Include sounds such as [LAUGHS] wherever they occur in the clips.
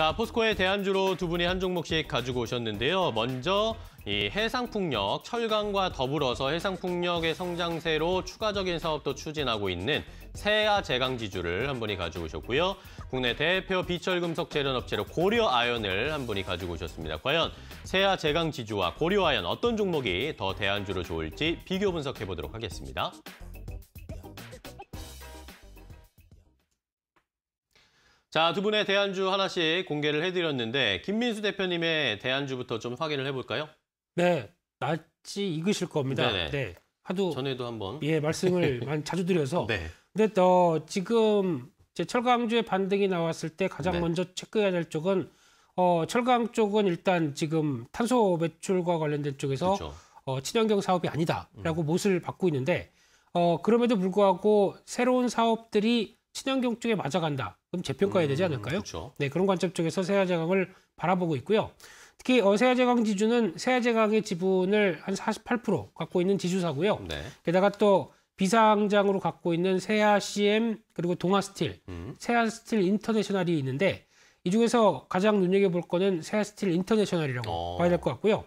자, 포스코의 대안주로 두 분이 한 종목씩 가지고 오셨는데요. 먼저 이 해상풍력, 철강과 더불어서 해상풍력의 성장세로 추가적인 사업도 추진하고 있는 세아 재강지주를한 분이 가지고 오셨고요. 국내 대표 비철금속 재련업체로 고려아연을 한 분이 가지고 오셨습니다. 과연 세아 재강지주와 고려아연 어떤 종목이 더 대안주로 좋을지 비교 분석해보도록 하겠습니다. 자, 두 분의 대안주 하나씩 공개를 해드렸는데 김민수 대표님의 대안주부터 좀 확인을 해볼까요? 네, 낯이 익으실 겁니다. 네네. 네, 하도 전에도 한번 예 말씀을 [LAUGHS] 많이 자주 드려서. 네. 근데 또 지금 제 철강주의 반등이 나왔을 때 가장 네. 먼저 체크해야 될 쪽은 어, 철강 쪽은 일단 지금 탄소 배출과 관련된 쪽에서 어, 친환경 사업이 아니다라고 음. 못을 받고 있는데 어, 그럼에도 불구하고 새로운 사업들이 친환경 쪽에 맞아간다. 그럼 재평가해야 되지 음, 않을까요? 음, 네, 그런 관점 쪽에서 세아제강을 바라보고 있고요. 특히 어, 세아제강 지주는 세아제강의 지분을 한 48% 갖고 있는 지주사고요. 네. 게다가 또 비상장으로 갖고 있는 세아 CM 그리고 동아스틸, 음. 세아스틸 인터내셔널이 있는데 이 중에서 가장 눈여겨볼 거는 세아스틸 인터내셔널이라고 어. 봐야 될 것 같고요.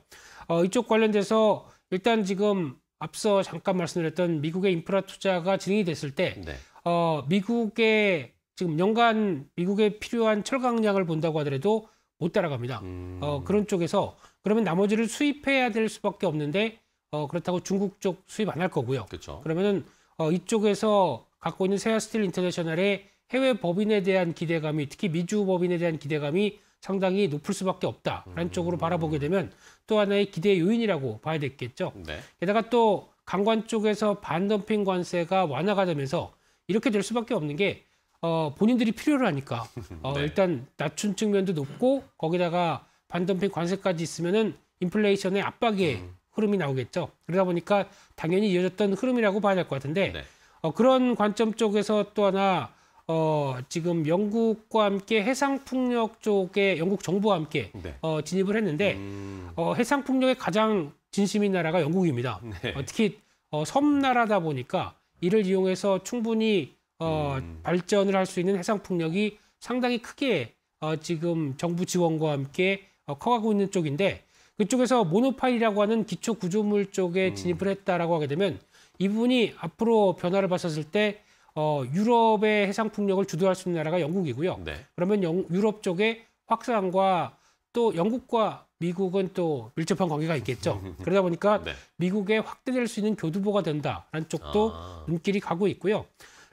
어, 이쪽 관련돼서 일단 지금 앞서 잠깐 말씀드렸던 미국의 인프라 투자가 진행이 됐을 때 네. 어, 미국의 지금 연간 미국에 필요한 철강량을 본다고 하더라도 못 따라갑니다. 음. 어, 그런 쪽에서 그러면 나머지를 수입해야 될 수밖에 없는데 어, 그렇다고 중국 쪽 수입 안 할 거고요. 그쵸. 그러면은 어, 이쪽에서 갖고 있는 세아스틸 인터내셔널의 해외 법인에 대한 기대감이 특히 미주 법인에 대한 기대감이 상당히 높을 수밖에 없다라는 음. 쪽으로 바라보게 되면 또 하나의 기대 요인이라고 봐야 되겠죠. 네. 게다가 또 강관 쪽에서 반덤핑 관세가 완화가 되면서 이렇게 될 수밖에 없는 게 어, 본인들이 필요를 하니까 어, [LAUGHS] 네. 일단 낮춘 측면도 높고 거기다가 반덤핑 관세까지 있으면은 인플레이션의 압박의 음. 흐름이 나오겠죠. 그러다 보니까 당연히 이어졌던 흐름이라고 봐야 될것 같은데 네. 어, 그런 관점 쪽에서 또 하나 어, 지금 영국과 함께 해상풍력 쪽에 영국 정부와 함께 네. 어, 진입을 했는데 음... 어, 해상풍력의 가장 진심인 나라가 영국입니다. 네. 어, 특히 어, 섬나라다 보니까 이를 이용해서 충분히 어, 음. 발전을 할 수 있는 해상 풍력이 상당히 크게 어, 지금 정부 지원과 함께 어, 커가고 있는 쪽인데 그쪽에서 모노파일이라고 하는 기초 구조물 쪽에 음. 진입을 했다라고 하게 되면 이분이 앞으로 변화를 봤었을 때 어, 유럽의 해상 풍력을 주도할 수 있는 나라가 영국이고요. 네. 그러면 영, 유럽 쪽에 확산과 또 영국과 미국은 또 밀접한 관계가 있겠죠. [LAUGHS] 그러다 보니까 네. 미국에 확대될 수 있는 교두보가 된다라는 쪽도 아. 눈길이 가고 있고요.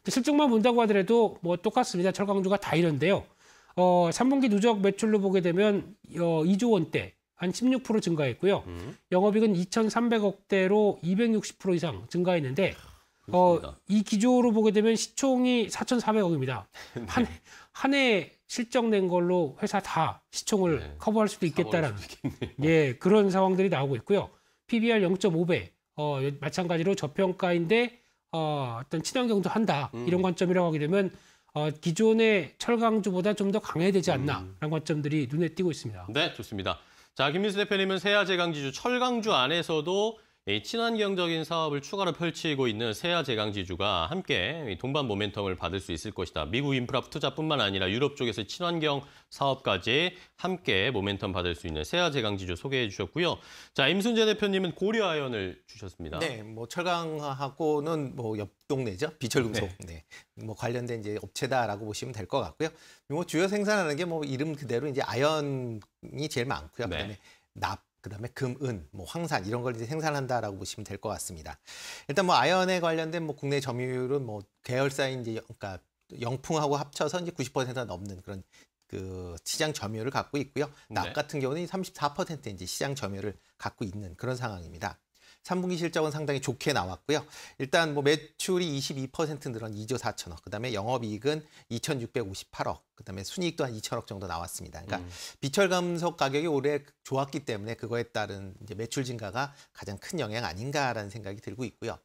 실적만 본다고 하더라도 뭐 똑같습니다. 철강주가 다 이런데요. 어, 3분기 누적 매출로 보게 되면 어, 2조 원대 한 16% 증가했고요. 음. 영업이익은 2,300억 대로 260% 이상 증가했는데 어, 이 기조로 보게 되면 시총이 4,400억입니다. [LAUGHS] 네. 한, 한해 실적낸 걸로 회사 다 시총을 네, 커버할 수도 있겠다라는 예 그런 상황들이 나오고 있고요. PBR 0.5배 어, 마찬가지로 저평가인데 어, 어떤 친환경도 한다 음. 이런 관점이라고 하게 되면 어, 기존의 철강주보다 좀 더강해 되지 않나라는 음. 관점들이 눈에 띄고 있습니다. 네 좋습니다. 자 김민수 대표님은 세아제강지주 철강주 안에서도 친환경적인 사업을 추가로 펼치고 있는 세아 제강지주가 함께 동반 모멘텀을 받을 수 있을 것이다. 미국 인프라 투자뿐만 아니라 유럽 쪽에서 친환경 사업까지 함께 모멘텀 받을 수 있는 세아 제강지주 소개해 주셨고요. 자, 임순재 대표님은 고려아연을 주셨습니다. 네, 뭐 철강하고는 뭐 옆 동네죠. 비철금속. 네. 네. 뭐 관련된 이제 업체다라고 보시면 될 것 같고요. 뭐 주요 생산하는 게 뭐 이름 그대로 이제 아연이 제일 많고요. 네. 그다음에 납 그다음에 금, 은, 뭐 황산 이런 걸 이제 생산한다라고 보시면 될 것 같습니다. 일단 뭐 아연에 관련된 뭐 국내 점유율은 뭐 계열사인 이제 그러니까 영풍하고 합쳐서 이제 90%가 넘는 그런 그 시장 점유율을 갖고 있고요. 납 네. 같은 경우는 34% 이제 시장 점유율을 갖고 있는 그런 상황입니다. 3분기 실적은 상당히 좋게 나왔고요. 일단 뭐 매출이 22% 늘은 2조 4천억, 그다음에 영업이익은 2,658억, 그다음에 순이익도 한 2천억 정도 나왔습니다. 그러니까 음. 비철 금속 가격이 올해 좋았기 때문에 그거에 따른 이제 매출 증가가 가장 큰 영향 아닌가라는 생각이 들고 있고요.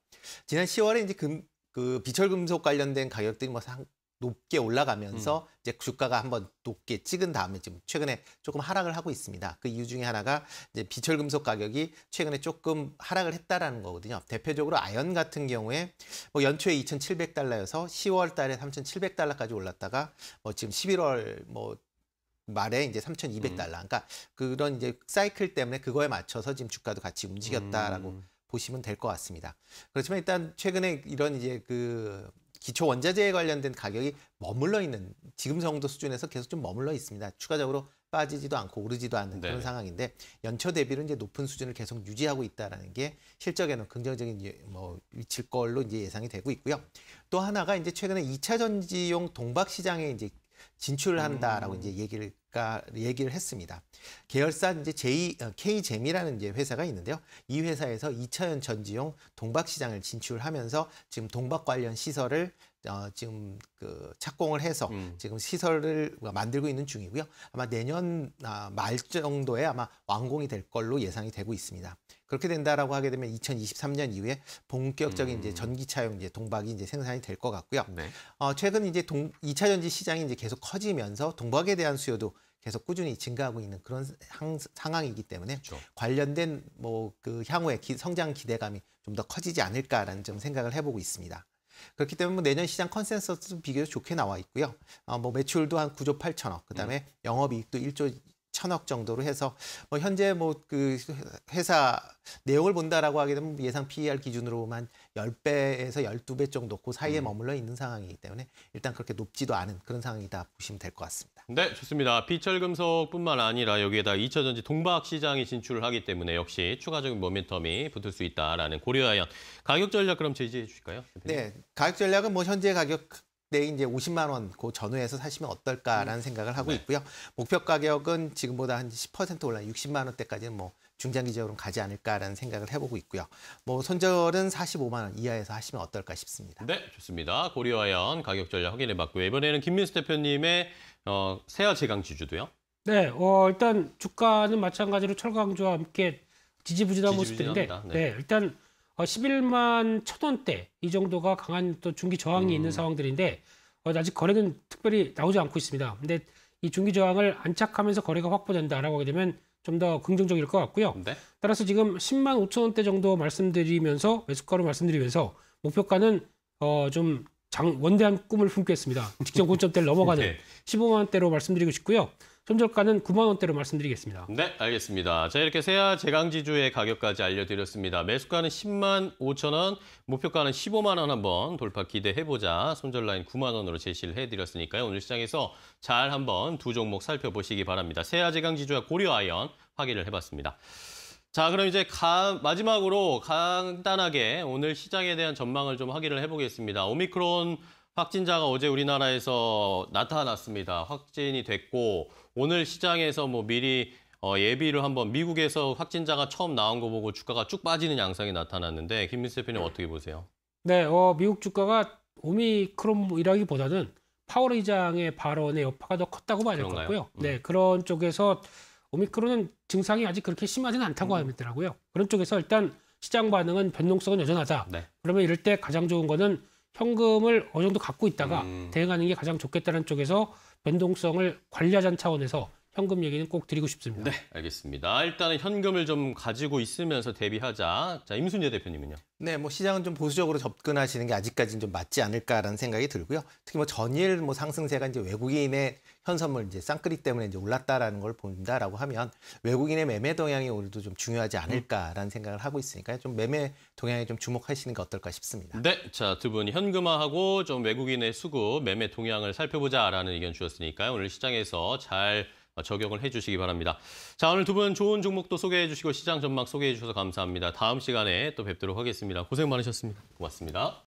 지난 10월에 이제 금, 그 비철 금속 관련된 가격들이 뭐 상, 높게 올라가면서 음. 이제 주가가 한번 높게 찍은 다음에 지금 최근에 조금 하락을 하고 있습니다. 그 이유 중에 하나가 이제 비철금속 가격이 최근에 조금 하락을 했다라는 거거든요. 대표적으로 아연 같은 경우에 뭐 연초에 2,700달러여서 10월 달에 3,700달러까지 올랐다가 뭐 지금 11월 뭐 말에 이제 3,200달러. 음. 그러니까 그런 이제 사이클 때문에 그거에 맞춰서 지금 주가도 같이 움직였다라고 음. 보시면 될 것 같습니다. 그렇지만 일단 최근에 이런 이제 그 기초 원자재에 관련된 가격이 머물러 있는 지금 정도 수준에서 계속 좀 머물러 있습니다. 추가적으로 빠지지도 않고 오르지도 않는 그런 네. 상황인데 연초 대비로 이제 높은 수준을 계속 유지하고 있다라는 게 실적에는 긍정적인 뭐위칠 걸로 이제 예상이 되고 있고요. 또 하나가 이제 최근에 2차 전지용 동박 시장에 이제 진출을 한다라고 음. 이제 얘기를 얘기를 했습니다. 계열사 이제 J, K제미라는 어, 이제 회사가 있는데요. 이 회사에서 2차연 전지용 동박 시장을 진출하면서 지금 동박 관련 시설을 어, 지금 그 착공을 해서 음. 지금 시설을 만들고 있는 중이고요. 아마 내년 아, 말 정도에 아마 완공이 될 걸로 예상이 되고 있습니다. 그렇게 된다라고 하게 되면 2023년 이후에 본격적인 음. 이제 전기차용 이제 동박이 이제 생산이 될 것 같고요. 네. 어, 최근 이제 동, 2차 전지 시장이 이제 계속 커지면서 동박에 대한 수요도 계속 꾸준히 증가하고 있는 그런 항, 상황이기 때문에 그렇죠. 관련된 뭐 그 향후의 기, 성장 기대감이 좀 더 커지지 않을까라는 좀 생각을 해보고 있습니다. 그렇기 때문에 뭐 내년 시장 컨센서스 비교적 좋게 나와 있고요. 어, 뭐 매출도 한 9조 8천억, 그다음에 음. 영업이익도 1조 천억 정도로 해서 뭐 현재 뭐 그 회사 내용을 본다라고 하게 되면 예상 PER 기준으로만 10배에서 12배 정도 그 사이에 음. 머물러 있는 상황이기 때문에 일단 그렇게 높지도 않은 그런 상황이다 보시면 될 것 같습니다. 네, 좋습니다. 비철금속뿐만 아니라 여기에다 2차전지 동박 시장이 진출을 하기 때문에 역시 추가적인 모멘텀이 붙을 수 있다라는 고려하연 가격 전략 그럼 제시해 주실까요? 대표님? 네, 가격 전략은 뭐 현재 가격 그때 이제 50만 원그 전후에서 사시면 어떨까라는 음. 생각을 하고 네. 있고요. 목표 가격은 지금보다 한 10% 올라간 60만 원대까지는 뭐 중장기적으로 는 가지 않을까라는 생각을 해보고 있고요. 뭐 손절은 45만 원 이하에서 하시면 어떨까 싶습니다. 네, 좋습니다. 고리화연 가격 전략 확인해봤고요. 이번에는 김민수 대표님의 어, 세아 제강 지주도요. 네, 어, 일단 주가는 마찬가지로 철강주와 함께 지지부진한 지지부진합니다. 모습인데 네. 네, 일단 어, 11만 천 원대 이 정도가 강한 또 중기 저항이 음. 있는 상황들인데 어, 아직 거래는 특별히 나오지 않고 있습니다. 근데 이 중기 저항을 안착하면서 거래가 확보된다라고 하게 되면 좀 더 긍정적일 것 같고요. 네. 따라서 지금 10만 5천 원대 정도 말씀드리면서 매수가로 말씀드리면서 목표가는 어, 좀 장, 원대한 꿈을 품겠습니다. 직전 고점대를 넘어가는 [LAUGHS] 네. 15만 원대로 말씀드리고 싶고요. 손절가는 9만 원대로 말씀드리겠습니다. 네, 알겠습니다. 자, 이렇게 세아 재강지주의 가격까지 알려드렸습니다. 매수가는 10만 5천 원, 목표가는 15만 원 한번 돌파 기대해보자. 손절라인 9만 원으로 제시를 해드렸으니까요. 오늘 시장에서 잘 한번 두 종목 살펴보시기 바랍니다. 세아 재강지주와 고려아연 확인을 해봤습니다. 자, 그럼 이제 가, 마지막으로 간단하게 오늘 시장에 대한 전망을 좀 확인을 해보겠습니다. 오미크론 확진자가 어제 우리나라에서 나타났습니다. 확진이 됐고 오늘 시장에서 뭐 미리 어, 예비를 한번 미국에서 확진자가 처음 나온 거 보고 주가가 쭉 빠지는 양상이 나타났는데 김민수 대표님 네. 어떻게 보세요? 네, 어, 미국 주가가 오미크론이라기보다는 파월 의장의 발언의 여파가 더 컸다고 봐야 될것 같고요. 음. 네, 그런 쪽에서 오미크론은 증상이 아직 그렇게 심하지는 않다고 음. 하더라고요. 그런 쪽에서 일단 시장 반응은 변동성은 여전하다. 네. 그러면 이럴 때 가장 좋은 거는 현금을 어느 정도 갖고 있다가 음. 대응하는 게 가장 좋겠다는 쪽에서 변동성을 관리하자는 차원에서 현금 얘기는 꼭 드리고 싶습니다. 네, 알겠습니다. 일단은 현금을 좀 가지고 있으면서 대비하자. 자, 임순재 대표님은요? 네, 뭐 시장은 좀 보수적으로 접근하시는 게 아직까지는 좀 맞지 않을까라는 생각이 들고요. 특히 뭐 전일 뭐 상승세가 이제 외국인의 현선물 이제 쌍끌이 때문에 이제 올랐다라는 걸 본다라고 하면 외국인의 매매 동향이 오늘도 좀 중요하지 않을까라는 생각을 하고 있으니까 좀 매매 동향에 좀 주목하시는 게 어떨까 싶습니다. 네, 자두 분이 현금화하고 좀 외국인의 수급 매매 동향을 살펴보자라는 의견 주셨으니까요. 오늘 시장에서 잘 어, 적용을 해주시기 바랍니다. 자 오늘 두 분 좋은 종목도 소개해 주시고 시장 전망 소개해 주셔서 감사합니다. 다음 시간에 또 뵙도록 하겠습니다. 고생 많으셨습니다. 고맙습니다.